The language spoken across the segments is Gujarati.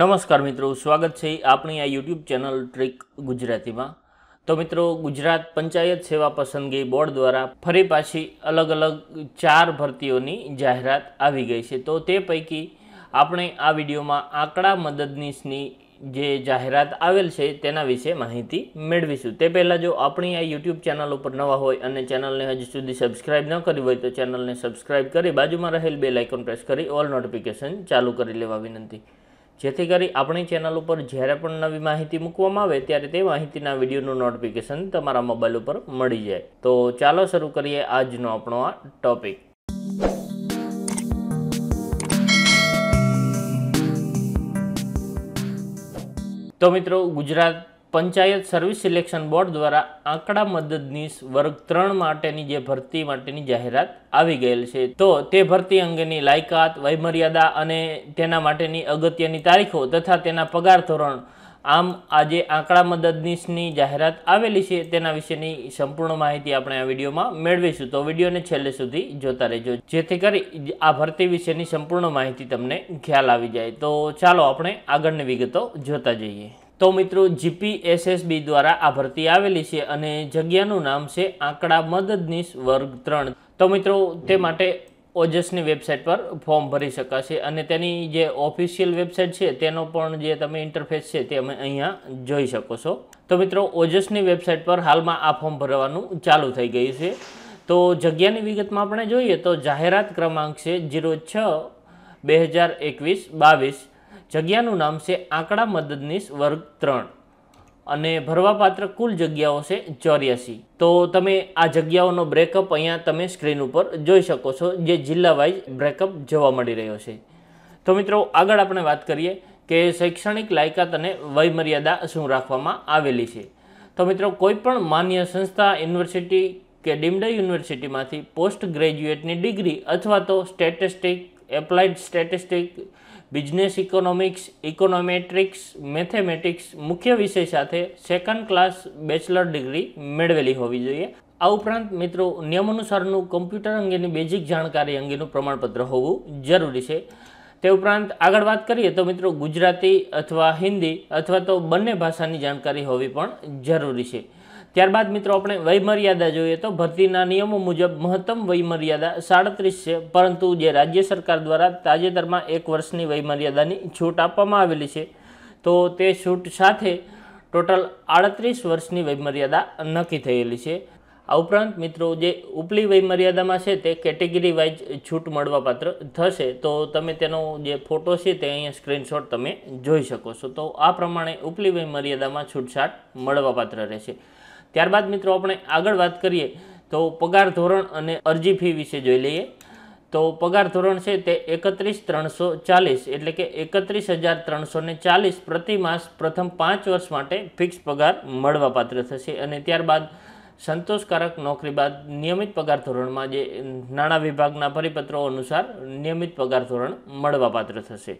નમસ્કાર મિત્રો સ્વાગત છે આપણી આ યુટ્યુબ ચેનલ ટ્રીક ગુજરાતીમાં તો મિત્રો ગુજરાત પંચાયત સેવા પસંદગી બોર્ડ દ્વારા ફરી પાછી અલગ અલગ ચાર ભરતીઓની જાહેરાત આવી ગઈ છે તો તે પૈકી આપણે આ વિડીયોમાં આંકડા મદદનીશની જે જાહેરાત આવેલ છે તેના વિશે માહિતી મેળવીશું તે પહેલાં જો આપણી આ યુટ્યુબ ચેનલ ઉપર નવા હોય અને ચેનલને હજી સુધી સબસ્ક્રાઇબ ન કરી હોય તો ચેનલને સબસ્ક્રાઇબ કરી બાજુમાં રહેલ બે લાઇકોન પ્રેસ કરી ઓલ નોટિફિકેશન ચાલુ કરી લેવા વિનંતી જેથી કરી આપણી ચેનલ ઉપર જ્યારે પણ નવી માહિતી મૂકવામાં આવે ત્યારે તે માહિતીના વિડીયોનું નોટિફિકેશન તમારા મોબાઈલ ઉપર મળી જાય તો ચાલો શરૂ કરીએ આજનો આપણો આ ટોપિક તો મિત્રો Gujarat Panchayat service selection board દ્વારા આંકડા મદદનીશ વર્ગ ત્રણ માટેની જે ભરતી માટેની જાહેરાત આવી ગયેલ છે તો તે ભરતી અંગેની લાયકાત વયમર્યાદા અને તેના માટેની અગત્યની તારીખો તથા તેના પગાર ધોરણ આમ આજે આંકડા મદદનીશની જાહેરાત આવેલી છે તેના વિશેની સંપૂર્ણ માહિતી આપણે આ વિડીયોમાં મેળવીશું તો વિડીયોને છેલ્લે સુધી જોતા રહેજો જેથી કરી આ ભરતી વિશેની સંપૂર્ણ માહિતી તમને ખ્યાલ આવી જાય તો ચાલો આપણે આગળની વિગતો જોતા જઈએ તો મિત્રો જીપીએસએસબી દ્વારા આ ભરતી આવેલી છે અને જગ્યાનું નામ છે આંકડા મદદનીશ વર્ગ ત્રણ તો મિત્રો તે માટે ઓજસની વેબસાઇટ પર ફોર્મ ભરી શકાશે અને તેની જે ઓફિશિયલ વેબસાઇટ છે તેનો પણ જે તમે ઇન્ટરફેસ છે તે અમે અહીંયા જોઈ શકો છો તો મિત્રો ઓજસની વેબસાઇટ પર હાલમાં આ ફોર્મ ભરવાનું ચાલુ થઈ ગયું છે તો જગ્યાની વિગતમાં આપણે જોઈએ તો જાહેરાત ક્રમાંક છે જીરો છ બે હજાર એકવીસ બાવીસ જગ્યાનું નામ છે આંકડા મદદનીશ વર્ગ ત્રણ અને ભરવાપાત્ર કુલ જગ્યાઓ છે ચોર્યાસી તો તમે આ જગ્યાઓનો બ્રેકઅપ અહીંયા તમે સ્ક્રીન ઉપર જોઈ શકો છો જે જિલ્લા વાઇઝ બ્રેકઅપ જોવા મળી રહ્યો છે તો મિત્રો આગળ આપણે વાત કરીએ કે શૈક્ષણિક લાયકાત અને વયમર્યાદા શું રાખવામાં આવેલી છે તો મિત્રો કોઈપણ માન્ય સંસ્થા યુનિવર્સિટી કે ડીમ્ડ યુનિવર્સિટીમાંથી પોસ્ટ ગ્રેજ્યુએટની ડિગ્રી અથવા તો statistic applied statistic business economics econometrics mathematics મુખ્ય વિષય સાથે સેકન્ડ ક્લાસ બેચલર ડિગ્રી મેળવેલી હોવી જોઈએ આ ઉપરાંત મિત્રો નિયમ અનુસારનું કમ્પ્યુટર અંગેની બેઝિક જાણકારી અંગેનું પ્રમાણપત્ર હોવું જરૂરી છે તે ઉપરાંત આગળ વાત કરીએ તો મિત્રો ગુજરાતી અથવા હિન્દી અથવા તો બંને ભાષાની જાણકારી હોવી પણ જરૂરી છે ત્યારબાદ મિત્રો આપણે વયમર્યાદા જોઈએ તો ભરતીના નિયમો મુજબ મહત્તમ વયમર્યાદા સાડત્રીસ છે પરંતુ જે રાજ્ય સરકાર દ્વારા તાજેતરમાં એક વર્ષની વયમર્યાદાની છૂટ આપવામાં આવેલી છે તો તે છૂટ સાથે ટોટલ આડત્રીસ વર્ષની વયમર્યાદા નક્કી થયેલી છે આ ઉપરાંત મિત્રો જે ઉપલી વયમર્યાદામાં છે તે કેટેગરી વાઇઝ છૂટ મળવાપાત્ર થશે તો તમે તેનો જે ફોટો છે તે અહીંયા સ્ક્રીનશોટ તમે જોઈ શકો છો તો આ પ્રમાણે ઉપલી વયમર્યાદામાં છૂટછાટ મળવાપાત્ર રહેશે ત્યારબાદ મિત્રો આપણે આગળ વાત કરીએ તો પગાર ધોરણ અને અરજી ફી વિશે જોઈ લઈએ તો પગાર ધોરણ છે તે એકત્રીસ ત્રણસો ચાલીસ એટલે કે એકત્રીસ હજાર ત્રણસો ચાલીસ પ્રતિ માસ પ્રથમ પાંચ વર્ષ માટે ફિક્સ પગાર મળવાપાત્ર થશે અને ત્યારબાદ સંતોષકારક નોકરી બાદ નિયમિત પગાર ધોરણમાં જે નાણાં વિભાગના પરિપત્રો અનુસાર નિયમિત પગાર ધોરણ મળવાપાત્ર થશે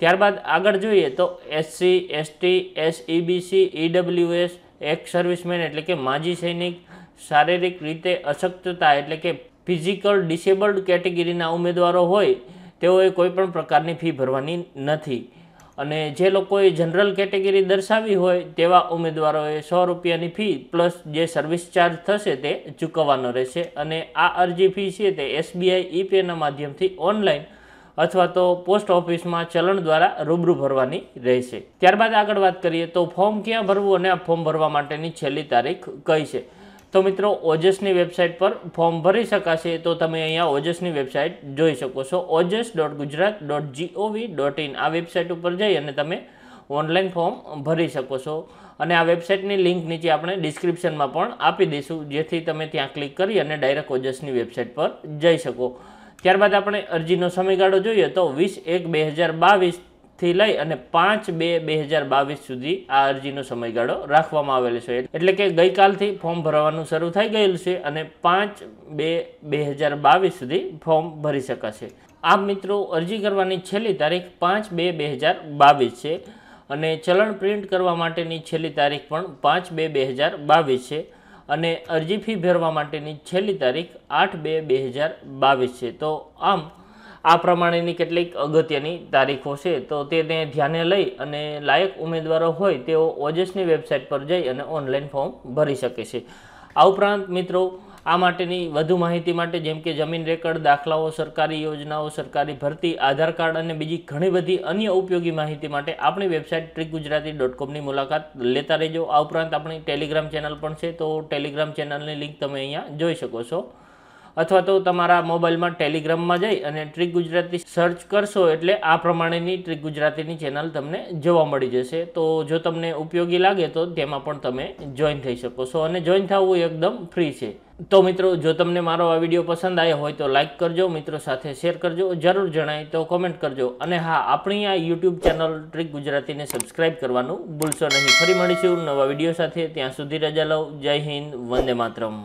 ત્યારબાદ આગળ જોઈએ તો SC ST SEBC EWS ex servicemen એટલે કે માજી સૈનિક શારીરિક રીતે અશક્તતા એટલે કે ફિઝિકલ ડિસેબલ્ડ કેટેગરીના ઉમેદવારો હોય તેઓએ કોઈપણ પ્રકારની ફી ભરવાની નથી અને જે લોકોએ જનરલ કેટેગરી દર્શાવી હોય તેવા ઉમેદવારોએ સો રૂપિયાની ફી પ્લસ જે સર્વિસ ચાર્જ થશે તે ચૂકવવાનો રહેશે અને આ અરજી ફી છે તે એસબીઆઈ ઈ પેના માધ્યમથી ઓનલાઈન અથવા તો પોસ્ટ ઓફિસમાં ચલણ દ્વારા રૂબરૂ ભરવાની રહેશે ત્યારબાદ આગળ વાત કરીએ તો ફોર્મ ક્યાં ભરવું અને આ ફોર્મ ભરવા માટેની છેલ્લી તારીખ કઈ છે તો મિત્રો ઓજસની વેબસાઇટ પર ફોર્મ ભરી શકાશે તો તમે અહીંયા ઓજસની વેબસાઇટ જોઈ શકો છો Ojas dot Gujarat dot GOV dot in આ વેબસાઇટ ઉપર જઈ અને તમે ઓનલાઈન ફોર્મ ભરી શકો છો અને આ વેબસાઇટની લિંક નીચે આપણે ડિસ્ક્રિપ્શનમાં પણ આપી દઈશું જેથી તમે ત્યાં ક્લિક કરી અને ડાયરેક્ટ ઓજસની વેબસાઇટ પર જઈ શકો ત્યારબાદ આપણે અરજીનો સમયગાળો જોઈએ તો વીસ એક બે હજાર બાવીસથી લઈ અને પાંચ બે બે હજાર બાવીસ સુધી આ અરજીનો સમયગાળો રાખવામાં આવેલો છે એટલે કે ગઈકાલથી ફોર્મ ભરવાનું શરૂ થઈ ગયેલું છે અને પાંચ બે બે હજાર બાવીસ સુધી ફોર્મ ભરી શકાશે આ મિત્રો અરજી કરવાની છેલ્લી તારીખ પાંચ બે બે હજાર બાવીસ છે અને ચલણ પ્રિન્ટ કરવા માટેની છેલ્લી તારીખ પણ પાંચ બે બે હજાર બાવીસ છે અને અરજી ફી ભરવા માટેની છેલ્લી તારીખ આઠ બે બે હજાર બાવીસ છે તો આમ આ પ્રમાણેની કેટલીક અગત્યની તારીખો છે તો તેને ધ્યાને લઈ અને લાયક ઉમેદવારો હોય તેઓ ઓજસની વેબસાઇટ પર જઈ અને ઓનલાઈન ફોર્મ ભરી શકે છે આ ઉપરાંત મિત્રો આ માટેની વધુ માહિતી માટે જેમ કે જમીન રેકર્ડ દાખલાઓ સરકારી યોજનાઓ સરકારી ભરતી આધાર કાર્ડ અને બીજી ઘણી બધી અન્ય ઉપયોગી માહિતી માટે આપણી વેબસાઇટ ટ્રીક ગુજરાતી ડોટ કોમની મુલાકાત લેતા રહેજો આ ઉપરાંત આપણી ટેલિગ્રામ ચેનલ પણ છે તો ટેલિગ્રામ ચેનલની લિંક તમે અહીંયા જોઈ શકો છો અથવા તો તમારા મોબાઈલમાં ટેલિગ્રામમાં જઈ અને ટ્રીક ગુજરાતી સર્ચ કરશો એટલે આ પ્રમાણેની ટ્રીક ગુજરાતીની ચેનલ તમને જોવા મળી જશે તો જો તમને ઉપયોગી લાગે તો તેમાં પણ તમે જોઈન થઈ શકો છો અને જોઈન થવું એકદમ ફ્રી છે તો મિત્રો જો તમને મારો આ વિડીયો પસંદ આવ્યો હોય તો લાઇક કરજો મિત્રો સાથે શેર કરજો જરૂર જણાય તો કોમેન્ટ કરજો અને હા આપણી આ યુટ્યુબ ચેનલ ટ્રીક ગુજરાતીને સબસ્ક્રાઇબ કરવાનું ભૂલશો નહીં ફરી મળીશું નવા વિડીયો સાથે ત્યાં સુધી રજા લઉં જય હિન્દ વંદે માતરમ